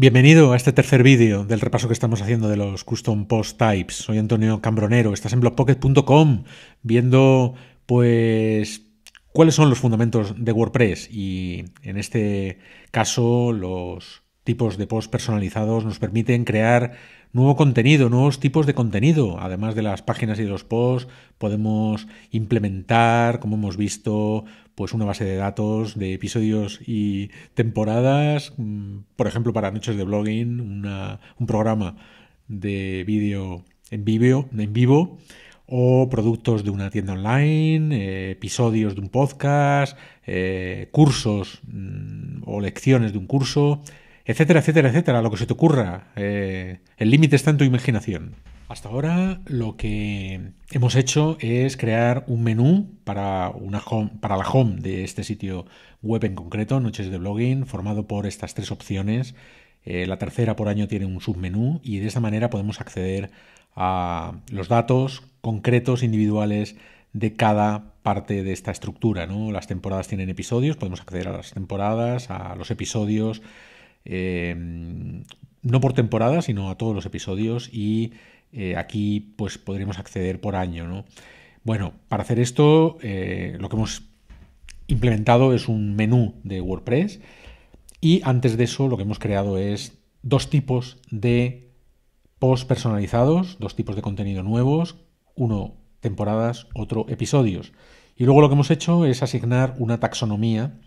Bienvenido a este tercer vídeo del repaso que estamos haciendo de los Custom Post Types. Soy Antonio Cambronero, estás en blogpocket.com viendo pues cuáles son los fundamentos de WordPress y en este caso los tipos de post personalizados nos permiten crear nuevo contenido, nuevos tipos de contenido. Además de las páginas y los posts, podemos implementar, como hemos visto, pues una base de datos de episodios y temporadas. Mm, por ejemplo, para noches de blogging, un programa de vídeo en vivo, en vivo o productos de una tienda online, eh, episodios de un podcast, eh, cursos mm, o lecciones de un curso, etcétera, etcétera, etcétera, lo que se te ocurra. Eh, el límite está en tu imaginación. Hasta ahora lo que hemos hecho es crear un menú para, una para la home de este sitio web en concreto, Noches de Blogging, formado por estas tres opciones. Eh, la tercera por año tiene un submenú y de esa manera podemos acceder a los datos concretos, individuales de cada parte de esta estructura. Las temporadas tienen episodios, podemos acceder a las temporadas, a los episodios, Em, no por temporada, sino a todos los episodios y eh, aquí pues podremos acceder por año. ¿no? Bueno, para hacer esto eh, lo que hemos implementado es un menú de WordPress y antes de eso lo que hemos creado es dos tipos de post personalizados, dos tipos de contenido nuevos, uno temporadas, otro episodios. Y luego lo que hemos hecho es asignar una taxonomía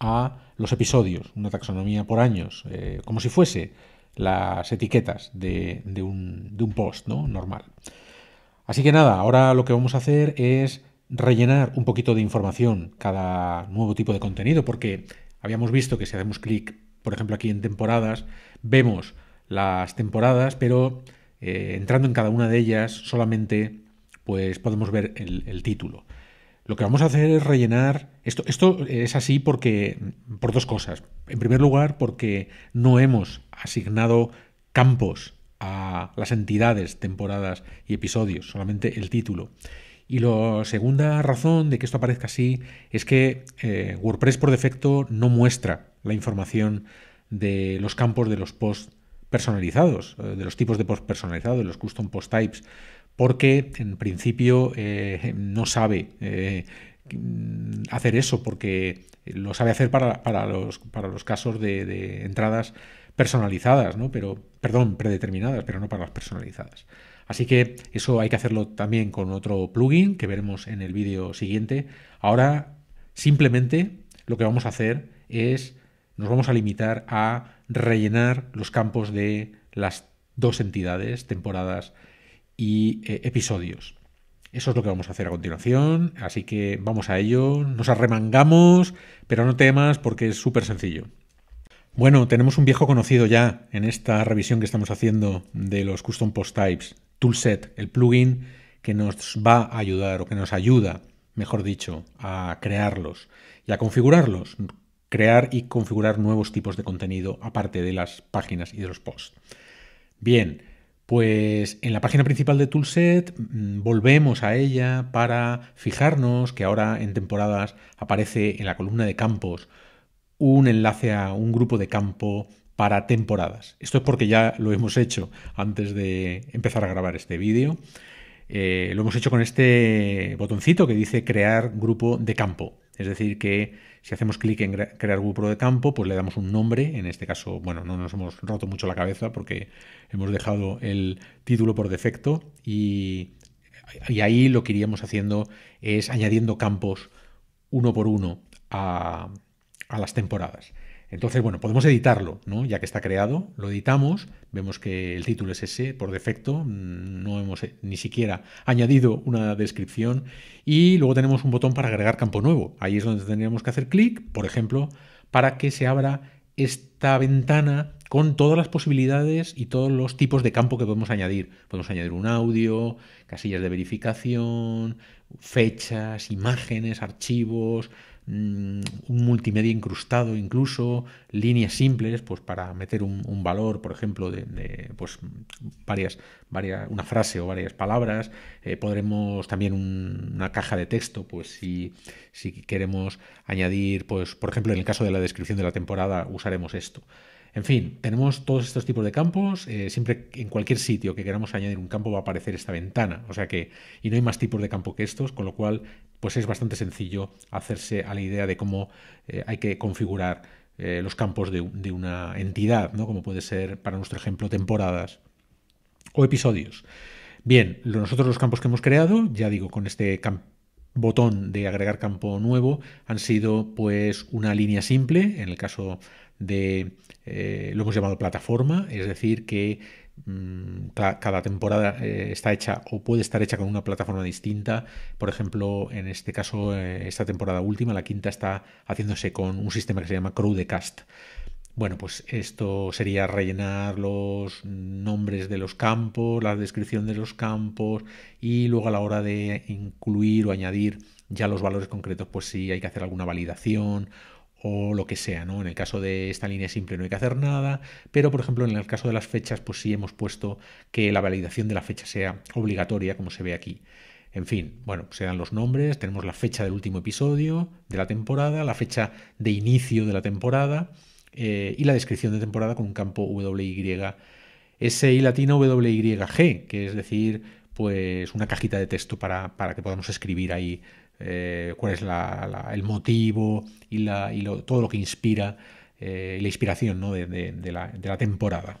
a los episodios, una taxonomía por años, eh, como si fuese las etiquetas de, un, post ¿no? normal. Así que nada, ahora lo que vamos a hacer es rellenar un poquito de información cada nuevo tipo de contenido, porque habíamos visto que si hacemos clic, por ejemplo, aquí en temporadas, vemos las temporadas, pero eh, entrando en cada una de ellas solamente pues podemos ver el título. Lo que vamos a hacer es rellenar. Esto, esto es así porque. por dos cosas. En primer lugar, porque no hemos asignado campos a las entidades, temporadas y episodios, solamente el título. Y la segunda razón de que esto aparezca así es que eh, WordPress por defecto no muestra la información de los campos de los posts personalizados, eh, de los tipos de post personalizados, de los custom post types porque en principio eh, no sabe eh, hacer eso, porque lo sabe hacer para, los, casos de, de entradas personalizadas, ¿no? Pero, perdón, predeterminadas, pero no para las personalizadas. Así que eso hay que hacerlo también con otro plugin que veremos en el vídeo siguiente. Ahora, simplemente lo que vamos a hacer es nos vamos a limitar a rellenar los campos de las dos entidades, temporadas y eh, episodios. Eso es lo que vamos a hacer a continuación, así que vamos a ello, nos arremangamos, pero no temas porque es súper sencillo. Bueno, tenemos un viejo conocido ya en esta revisión que estamos haciendo de los Custom Post Types, Toolset, el plugin que nos va a ayudar o que nos ayuda, mejor dicho, a crearlos y a configurarlos, crear y configurar nuevos tipos de contenido aparte de las páginas y de los posts. Bien, pues en la página principal de Toolset mm, volvemos a ella para fijarnos que ahora en temporadas aparece en la columna de campos un enlace a un grupo de campo para temporadas. Esto es porque ya lo hemos hecho antes de empezar a grabar este vídeo. Eh, lo hemos hecho con este botoncito que dice crear grupo de campo. Es decir, que si hacemos clic en crear grupo de campo, pues le damos un nombre. En este caso, bueno, no nos hemos roto mucho la cabeza porque hemos dejado el título por defecto y, ahí lo que iríamos haciendo es añadiendo campos uno por uno a las temporadas. Entonces, bueno, podemos editarlo, ¿no? Ya que está creado, lo editamos, vemos que el título es ese por defecto, mm, no hemos eh, ni siquiera añadido una descripción y luego tenemos un botón para agregar campo nuevo. Ahí es donde tendríamos que hacer clic, por ejemplo, para que se abra esta ventana con todas las posibilidades y todos los tipos de campo que podemos añadir. Podemos añadir un audio, casillas de verificación, fechas, imágenes, archivos, Mm, un multimedia incrustado incluso, líneas simples, pues para meter un, valor, por ejemplo, de, pues varias, varias, una frase o varias palabras. Eh, podremos también una caja de texto, pues si, si queremos añadir, pues, por ejemplo, en el caso de la descripción de la temporada, usaremos esto. En fin, tenemos todos estos tipos de campos. Eh, siempre en cualquier sitio que queramos añadir un campo va a aparecer esta ventana. O sea que, y no hay más tipos de campo que estos, con lo cual, pues es bastante sencillo hacerse a la idea de cómo eh, hay que configurar eh, los campos de, una entidad, ¿no? Como puede ser, para nuestro ejemplo, temporadas o episodios. Bien, nosotros los campos que hemos creado, ya digo, con este campo botón de agregar campo nuevo han sido pues una línea simple, en el caso de, eh, lo hemos llamado plataforma, es decir, que mm, cada temporada eh, está hecha o puede estar hecha con una plataforma distinta. Por ejemplo, en este caso, eh, esta temporada última, la quinta, está haciéndose con un sistema que se llama Crowdcast. Bueno, pues esto sería rellenar los nombres de los campos, la descripción de los campos y luego a la hora de incluir o añadir ya los valores concretos, pues sí hay que hacer alguna validación o lo que sea, ¿no? En el caso de esta línea simple no hay que hacer nada, pero por ejemplo en el caso de las fechas, pues sí hemos puesto que la validación de la fecha sea obligatoria, como se ve aquí. En fin, bueno, pues serán los nombres, tenemos la fecha del último episodio de la temporada, la fecha de inicio de la temporada, eh, y la descripción de temporada con un campo WYSI e latina WYG, que es decir, pues una cajita de texto para, que podamos escribir ahí eh, cuál es el motivo y, todo lo que inspira, eh, la inspiración de la temporada.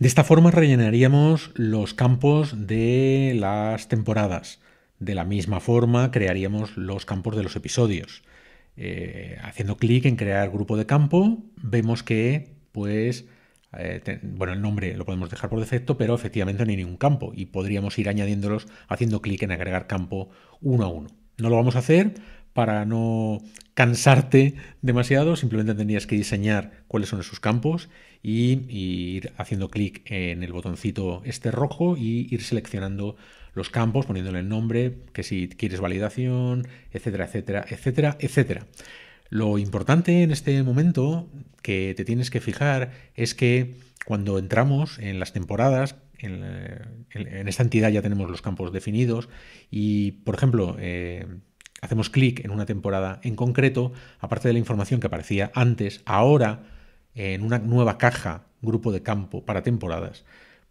De esta forma rellenaríamos los campos de las temporadas. De la misma forma crearíamos los campos de los episodios. Eh, haciendo clic en crear grupo de campo, vemos que, pues, eh, bueno, el nombre lo podemos dejar por defecto, pero efectivamente no hay ningún campo y podríamos ir añadiéndolos haciendo clic en agregar campo uno a uno. No lo vamos a hacer para no cansarte demasiado, simplemente tendrías que diseñar cuáles son esos campos y, y ir haciendo clic en el botoncito este rojo y ir seleccionando los campos, poniéndole el nombre, que si quieres validación, etcétera, etcétera, etcétera, etcétera. Lo importante en este momento que te tienes que fijar es que cuando entramos en las temporadas, en, eh, esta entidad ya tenemos los campos definidos y, por ejemplo, eh, hacemos clic en una temporada en concreto, aparte de la información que aparecía antes, ahora en una nueva caja, grupo de campo para temporadas,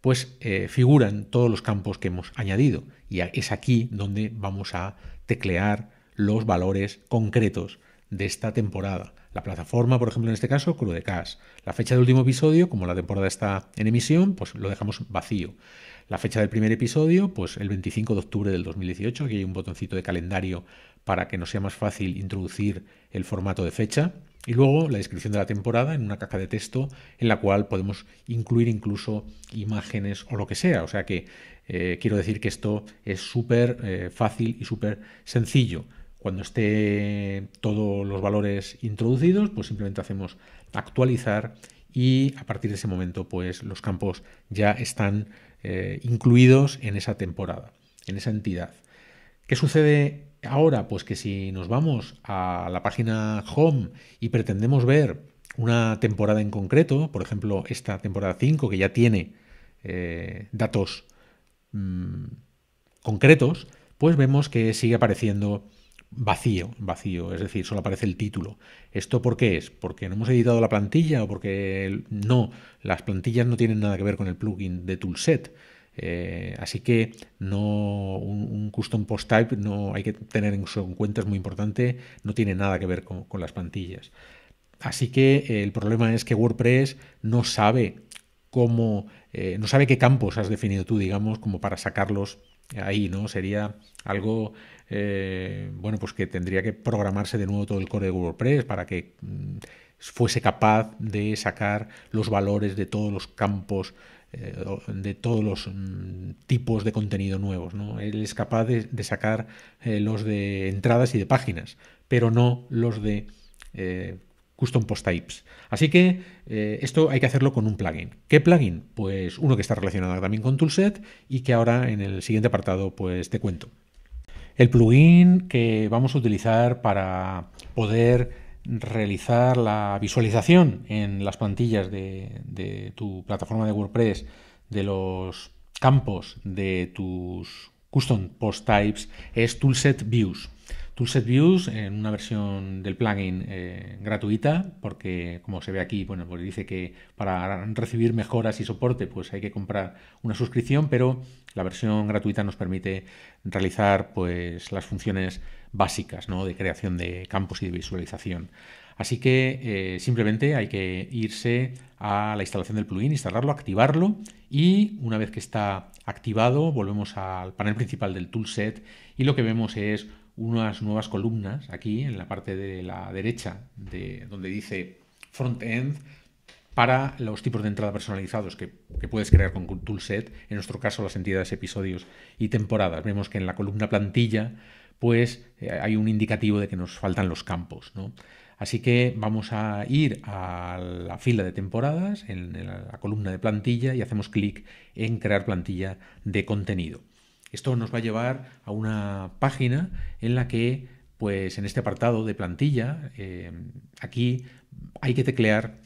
pues eh, figuran todos los campos que hemos añadido. Y es aquí donde vamos a teclear los valores concretos de esta temporada. La plataforma, por ejemplo, en este caso, Crudecast. La fecha del último episodio, como la temporada está en emisión, pues lo dejamos vacío. La fecha del primer episodio, pues el 25 de octubre del 2018, aquí hay un botoncito de calendario para que nos sea más fácil introducir el formato de fecha. Y luego la descripción de la temporada en una caja de texto en la cual podemos incluir incluso imágenes o lo que sea. O sea que eh, quiero decir que esto es súper eh, fácil y súper sencillo. Cuando esté todos los valores introducidos, pues simplemente hacemos actualizar y a partir de ese momento pues los campos ya están eh, incluidos en esa temporada, en esa entidad. ¿Qué sucede ahora? Pues que si nos vamos a la página home y pretendemos ver una temporada en concreto, por ejemplo esta temporada 5 que ya tiene eh, datos mm, concretos, pues vemos que sigue apareciendo vacío, vacío, es decir, solo aparece el título. ¿Esto por qué es? ¿Porque no hemos editado la plantilla o porque no? Las plantillas no tienen nada que ver con el plugin de Toolset. Eh, así que no un, custom post type no hay que tener en cuenta, es muy importante, no tiene nada que ver con, las plantillas. Así que el problema es que WordPress no sabe cómo, eh, no sabe qué campos has definido tú, digamos, como para sacarlos ahí, ¿no? Sería algo, eh, bueno, pues que tendría que programarse de nuevo todo el core de WordPress para que mm, fuese capaz de sacar los valores de todos los campos eh, de todos los mm, tipos de contenido nuevos. ¿no? Él es capaz de, sacar eh, los de entradas y de páginas, pero no los de custom post types. Así que eh, esto hay que hacerlo con un plugin. ¿Qué plugin? Pues uno que está relacionado también con Toolset y que ahora en el siguiente apartado pues te cuento. El plugin que vamos a utilizar para poder realizar la visualización en las plantillas de, tu plataforma de WordPress de los campos de tus custom post types es Toolset Views. Toolset Views en una versión del plugin eh, gratuita, porque como se ve aquí, bueno, pues dice que para recibir mejoras y soporte, pues hay que comprar una suscripción, pero la versión gratuita nos permite realizar pues las funciones básicas de creación de campos y de visualización. Así que eh, simplemente hay que irse a la instalación del plugin, instalarlo, activarlo y una vez que está activado volvemos al panel principal del toolset y lo que vemos es unas nuevas columnas aquí en la parte de la derecha de, donde dice Frontend, para los tipos de entrada personalizados que, puedes crear con Toolset, en nuestro caso las entidades, episodios y temporadas. Vemos que en la columna plantilla pues eh, hay un indicativo de que nos faltan los campos. ¿no? Así que vamos a ir a la fila de temporadas, en la columna de plantilla, y hacemos clic en crear plantilla de contenido. Esto nos va a llevar a una página en la que, pues en este apartado de plantilla, eh, aquí hay que teclear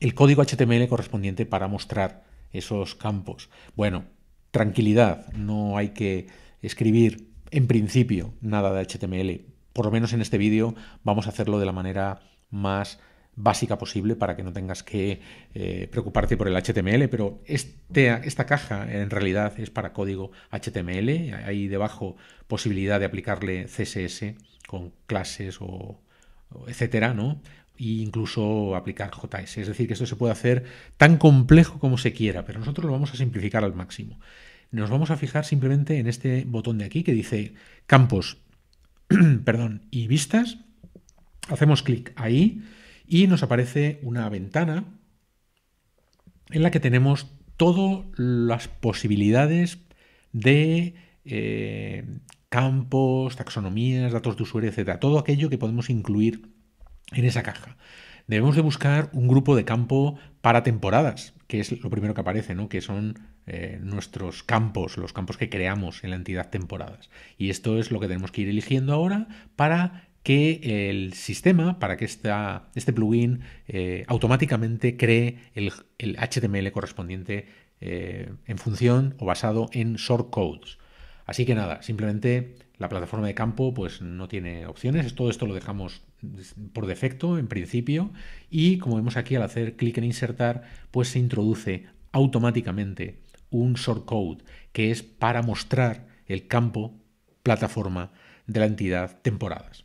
el código HTML correspondiente para mostrar esos campos. Bueno, tranquilidad, no hay que escribir en principio nada de HTML. Por lo menos en este vídeo vamos a hacerlo de la manera más básica posible para que no tengas que eh, preocuparte por el HTML, pero este, esta caja en realidad es para código HTML. Ahí debajo posibilidad de aplicarle CSS con clases o, etcétera, ¿no? E incluso aplicar JS. Es decir, que esto se puede hacer tan complejo como se quiera, pero nosotros lo vamos a simplificar al máximo. Nos vamos a fijar simplemente en este botón de aquí que dice campos, perdón, y vistas. Hacemos clic ahí y nos aparece una ventana en la que tenemos todas las posibilidades de eh, campos, taxonomías, datos de usuario, etcétera, todo aquello que podemos incluir en esa caja. Debemos de buscar un grupo de campo para temporadas, que es lo primero que aparece, que son eh, nuestros campos, los campos que creamos en la entidad temporadas. Y esto es lo que tenemos que ir eligiendo ahora para que el sistema, para que este plugin eh, automáticamente cree el, HTML correspondiente eh, en función o basado en codes. Así que nada, simplemente la plataforma de campo pues no tiene opciones. Todo esto lo dejamos por defecto en principio y como vemos aquí al hacer clic en insertar pues se introduce automáticamente un code que es para mostrar el campo plataforma de la entidad temporadas.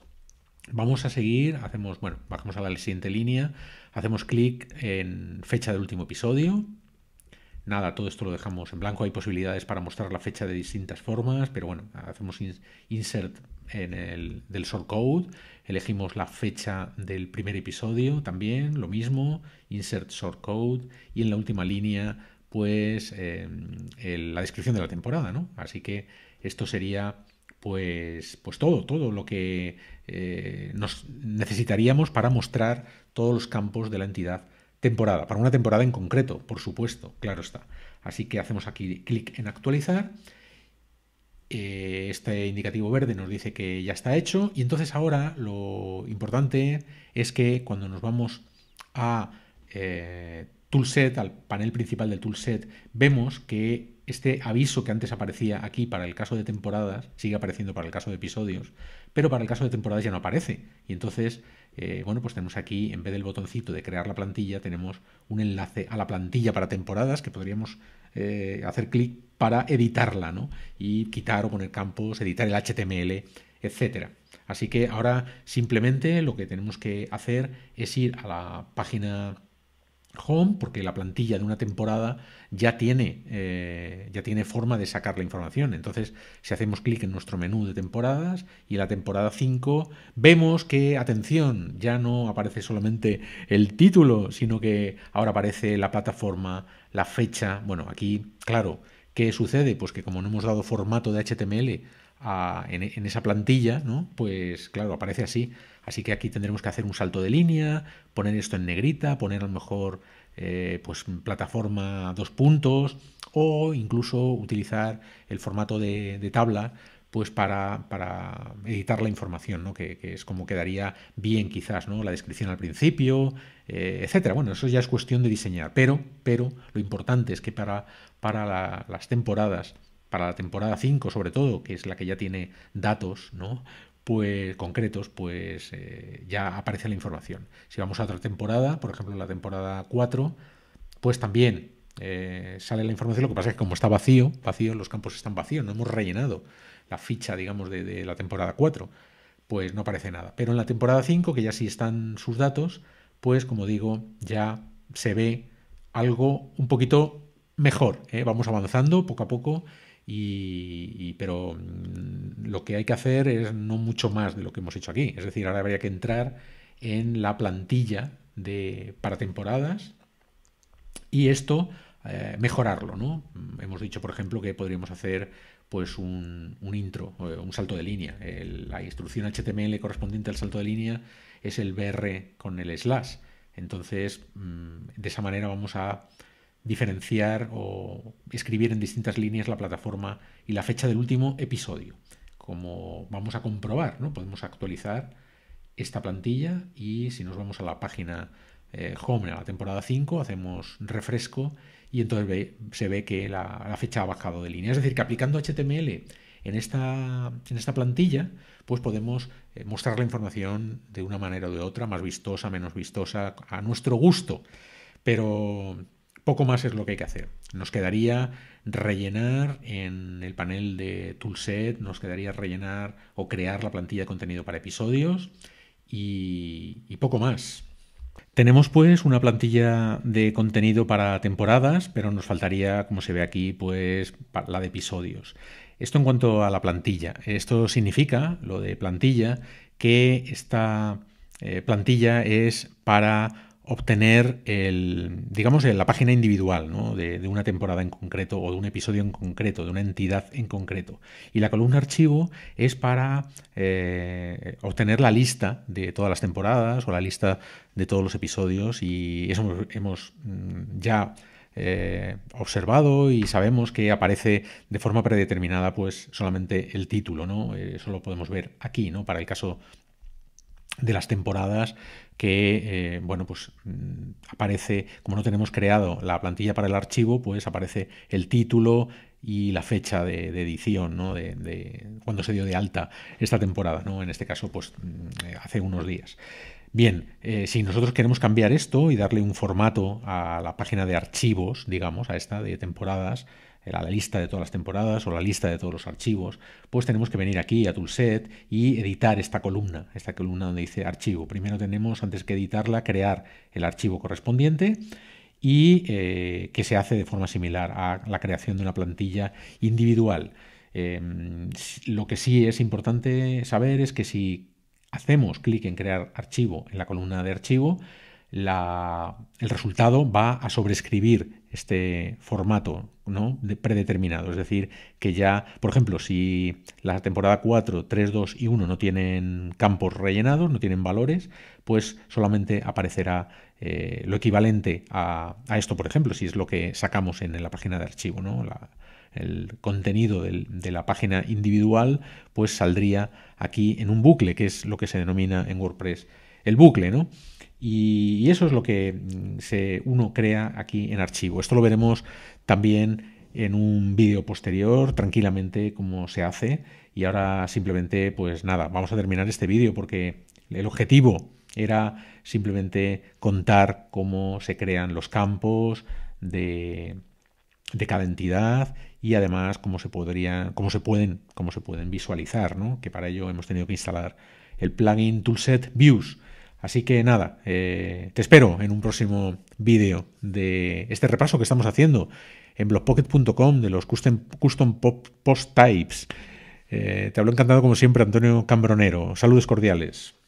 Vamos a seguir, hacemos, bueno, bajamos a la siguiente línea, hacemos clic en fecha del último episodio. Nada, todo esto lo dejamos en blanco. Hay posibilidades para mostrar la fecha de distintas formas, pero bueno, hacemos insert en el del shortcode, elegimos la fecha del primer episodio también, lo mismo, insert code y en la última línea pues em, la descripción de la temporada, ¿no? Así que esto sería pues, pues, todo, todo lo que eh, nos necesitaríamos para mostrar todos los campos de la entidad temporada, para una temporada en concreto, por supuesto, claro está. Así que hacemos aquí clic en actualizar. Eh, este indicativo verde nos dice que ya está hecho y entonces ahora lo importante es que cuando nos vamos a eh, toolset, al panel principal del toolset, vemos que este aviso que antes aparecía aquí para el caso de temporadas, sigue apareciendo para el caso de episodios, pero para el caso de temporadas ya no aparece. Y entonces, eh, bueno, pues tenemos aquí, en vez del botoncito de crear la plantilla, tenemos un enlace a la plantilla para temporadas que podríamos eh, hacer clic para editarla, ¿no? Y quitar o poner campos, editar el HTML, etc. Así que ahora simplemente lo que tenemos que hacer es ir a la página Home, porque la plantilla de una temporada ya tiene, eh, ya tiene forma de sacar la información. Entonces, si hacemos clic en nuestro menú de temporadas y en la temporada 5, vemos que, atención, ya no aparece solamente el título, sino que ahora aparece la plataforma, la fecha. Bueno, aquí, claro, ¿qué sucede? Pues que como no hemos dado formato de HTML en, esa plantilla, Pues claro, aparece así. Así que aquí tendremos que hacer un salto de línea, poner esto en negrita, poner a lo mejor eh, pues plataforma dos puntos o incluso utilizar el formato de, tabla pues para, editar la información, que, es como quedaría bien quizás, ¿no? la descripción al principio, etc. Eh, etcétera. Bueno, eso ya es cuestión de diseñar, pero, pero lo importante es que para, para las temporadas para la temporada 5 sobre todo, que es la que ya tiene datos, ¿no? pues concretos, pues eh, ya aparece la información. Si vamos a otra temporada, por ejemplo la temporada 4, pues también eh, sale la información. Lo que pasa es que como está vacío, vacío, los campos están vacíos, no hemos rellenado la ficha, digamos, de, la temporada 4, pues no aparece nada. Pero en la temporada 5, que ya sí están sus datos, pues como digo, ya se ve algo un poquito mejor. ¿eh? Vamos avanzando poco a poco y, pero mm, lo que hay que hacer es no mucho más de lo que hemos hecho aquí. Es decir, ahora habría que entrar en la plantilla de, para temporadas y esto eh, mejorarlo. ¿no? Mm, hemos dicho, por ejemplo, que podríamos hacer pues un, intro, eh, un salto de línea. la instrucción HTML correspondiente al salto de línea es el BR con el slash. Entonces, mm, de esa manera vamos a diferenciar o escribir en distintas líneas la plataforma y la fecha del último episodio. Como vamos a comprobar, ¿no? podemos actualizar esta plantilla y si nos vamos a la página eh, home, a la temporada 5, hacemos refresco y entonces se ve que la, fecha ha bajado de línea. Es decir, que aplicando HTML en esta, en esta plantilla, pues podemos eh, mostrar la información de una manera o de otra, más vistosa, menos vistosa, a nuestro gusto. Pero poco más es lo que hay que hacer. Nos quedaría rellenar en el panel de toolset, nos quedaría rellenar o crear la plantilla de contenido para episodios y, poco más. Tenemos pues una plantilla de contenido para temporadas, pero nos faltaría, como se ve aquí, pues la de episodios. Esto en cuanto a la plantilla. Esto significa, lo de plantilla, que esta eh, plantilla es para obtener el, digamos, la página individual de, una temporada en concreto o de un episodio en concreto, de una entidad en concreto. Y la columna archivo es para eh, obtener la lista de todas las temporadas o la lista de todos los episodios y eso hemos, mm, ya eh, observado y sabemos que aparece de forma predeterminada pues solamente el título, ¿no? Eh, eso lo podemos ver aquí, ¿no? Para el caso de las temporadas, que, eh, bueno, pues mm, aparece, como no tenemos creado la plantilla para el archivo, pues aparece el título y la fecha de, edición, ¿no? De, cuando se dio de alta esta temporada, ¿no? En este caso, pues mm, hace unos días. Bien, eh, si nosotros queremos cambiar esto y darle un formato a la página de archivos, digamos, a esta de temporadas, la lista de todas las temporadas o la lista de todos los archivos, pues tenemos que venir aquí a Toolset y editar esta columna, esta columna donde dice archivo. Primero tenemos, antes que editarla, crear el archivo correspondiente y eh, que se hace de forma similar a la creación de una plantilla individual. Em, lo que sí es importante saber es que si hacemos clic en crear archivo en la columna de archivo, el resultado va a sobrescribir este formato ¿no? predeterminado. Es decir, que ya, por ejemplo, si la temporada 4, 3, 2 y 1 no tienen campos rellenados, no tienen valores, pues solamente aparecerá eh, lo equivalente a, esto, por ejemplo, si es lo que sacamos en, la página de archivo, ¿no? el contenido de la página individual, pues saldría aquí en un bucle, que es lo que se denomina en WordPress el bucle, ¿no? Y, eso es lo que mm, se, uno crea aquí en archivo. Esto lo veremos también en un vídeo posterior tranquilamente cómo se hace y ahora simplemente pues nada, vamos a terminar este vídeo porque el objetivo era simplemente contar cómo se crean los campos de, cada entidad y además cómo se podrían, cómo se pueden, cómo se pueden visualizar, ¿no? Que para ello hemos tenido que instalar el plugin Toolset Views Así que nada, eh, te espero en un próximo vídeo de este repaso que estamos haciendo en blogpocket.com de los custom, post types. Eh, te hablo encantado como siempre, Antonio Cambronero. Saludos cordiales.